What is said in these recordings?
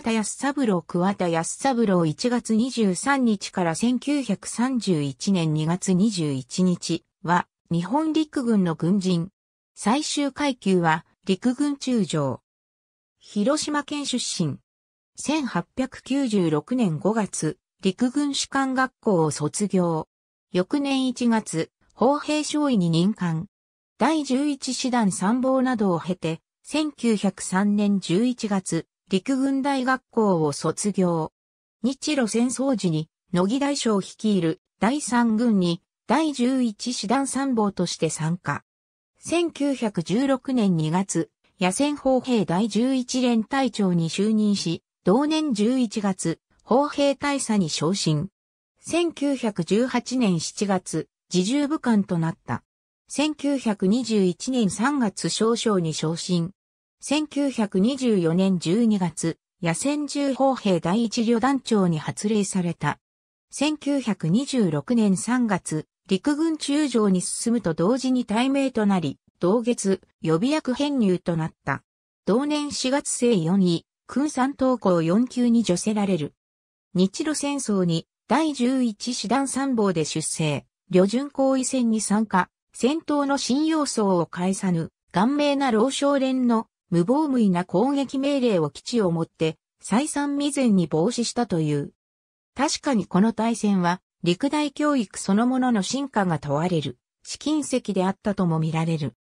桑田安三郎桑田安三郎1月23日から1931年2月21日は日本陸軍の軍人。最終階級は陸軍中将。広島県出身。1896年5月、陸軍士官学校を卒業。翌年1月、砲兵少尉に任官。第11師団参謀などを経て、1903年11月、陸軍大学校を卒業。日露戦争時に、野木大将率いる第三軍に第11師団参謀として参加。1916年2月、野戦砲兵第11連隊長に就任し、同年11月、砲兵大佐に昇進。1918年7月、自重部官となった。1921年3月少将に昇進。1924年12月、野戦銃砲兵第一旅団長に発令された。1926年3月、陸軍中将に進むと同時に大名となり、同月、予備役編入となった。同年4月生4位、君山東校4級に除せられる。日露戦争に第11師団参謀で出征、旅順行為戦に参加、戦闘の新要素を返さぬ、顔名な老少連の無防無意な攻撃命令を基地をもって、再三未然に防止したという。確かにこの対戦は、陸大教育そのものの進化が問われる、試金石であったとも見られる。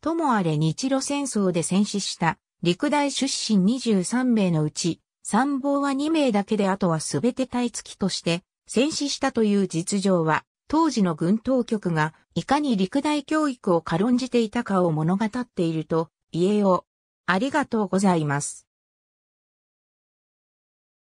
ともあれ日露戦争で戦死した陸大出身23名のうち、参謀は2名だけであとは全て対付きとして戦死したという実情は、当時の軍当局がいかに陸大教育を軽んじていたかを物語っていると言えよありがとうございます。